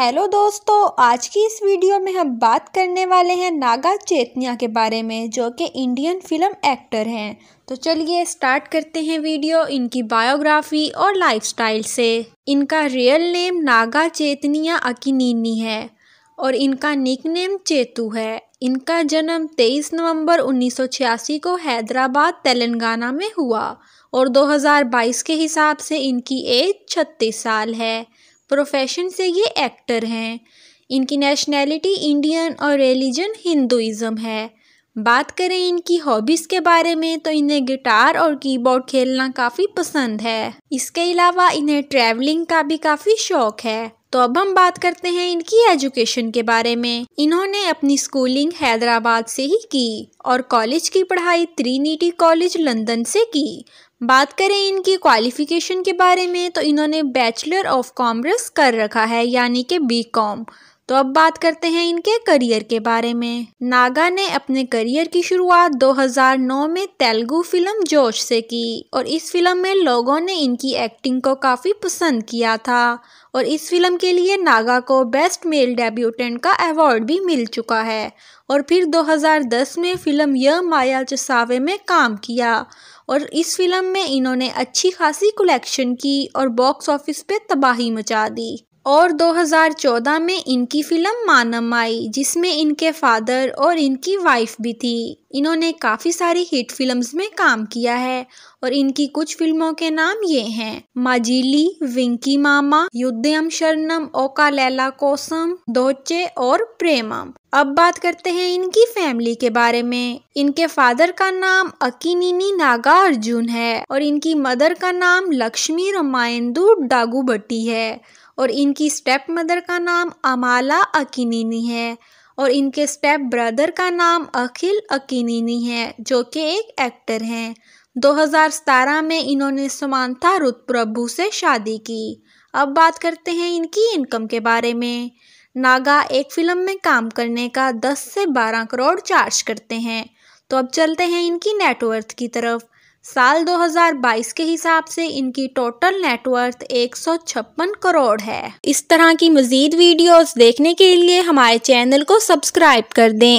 hello दोस्तों आज की इस वीडियो में हम बात करने वाले हैं नागा चेतनिया के बारे में जो कि इंडियन फिल्म एक्टर हैं तो चलिए स्टार्ट करते हैं वीडियो इनकी बायोग्राफी और लाइफस्टाइल से इनका रियल नेम नागा चेतनिया अकिनीनी है और इनका निकनेम चेतू है इनका जन्म 23 नवंबर 1986 को हैदराबाद तेलंगाना में हुआ और 2022 के हिसाब से इनकी एज 36 साल है प्रोफेशन से ये एक्टर हैं इनकी नेशनैलिटी इंडियन और रिलीजन हिंदुज़म है बात करें इनकी हॉबीज़ के बारे में तो इन्हें गिटार और कीबोर्ड खेलना काफ़ी पसंद है इसके अलावा इन्हें ट्रैवलिंग का भी काफ़ी शौक है तो अब हम बात करते हैं इनकी एजुकेशन के बारे में इन्होंने अपनी स्कूलिंग हैदराबाद से ही की और कॉलेज की पढ़ाई त्रिनिटी कॉलेज लंदन से की बात करें इनकी क्वालिफिकेशन के बारे में तो इन्होंने बैचलर ऑफ कॉमर्स कर रखा है यानी कि बी कॉम तो अब बात करते हैं इनके करियर के बारे में नागा ने अपने करियर की शुरुआत 2009 में तेलुगु फिल्म जोश से की और इस फिल्म में लोगों ने इनकी एक्टिंग को काफ़ी पसंद किया था और इस फिल्म के लिए नागा को बेस्ट मेल डेब्यूटेंट का अवार्ड भी मिल चुका है और फिर 2010 में फिल्म यह माया चसावे में काम किया और इस फिल्म में इन्होंने अच्छी खासी कलेक्शन की और बॉक्स ऑफिस पे तबाही मचा दी और 2014 में इनकी फिल्म मानम आई जिसमें इनके फादर और इनकी वाइफ भी थी इन्होंने काफ़ी सारी हिट फिल्म्स में काम किया है और इनकी कुछ फिल्मों के नाम ये हैं माजीली विंकी मामा युद्धम शरणम ओका लैला कोसम दोचे और प्रेमम अब बात करते हैं इनकी फैमिली के बारे में इनके फादर का नाम अकी नागा अर्जुन है और इनकी मदर का नाम लक्ष्मी रामायणदू डागू है और इनकी स्टेप मदर का नाम अमाला अकिनीनी है और इनके स्टेप ब्रदर का नाम अखिल अकिनीनी है जो कि एक एक्टर हैं 2017 में इन्होंने समानता प्रभु से शादी की अब बात करते हैं इनकी इनकम के बारे में नागा एक फिल्म में काम करने का 10 से 12 करोड़ चार्ज करते हैं तो अब चलते हैं इनकी नेटवर्थ की तरफ साल 2022 के हिसाब से इनकी टोटल नेटवर्थ एक करोड़ है इस तरह की मजीद वीडियोस देखने के लिए हमारे चैनल को सब्सक्राइब कर दें